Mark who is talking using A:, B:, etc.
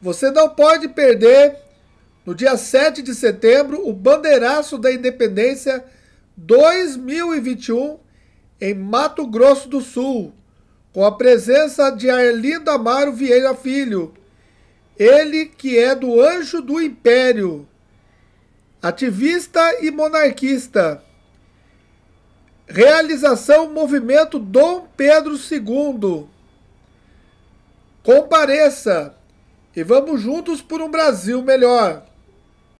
A: Você não pode perder, no dia 7 de setembro, o Bandeiraço da Independência 2021 em Mato Grosso do Sul, com a presença de Arlindo Amaro Vieira Filho, ele que é do Anjo do Império, ativista e monarquista. Realização Movimento Dom Pedro II. Compareça. E vamos juntos por um Brasil melhor.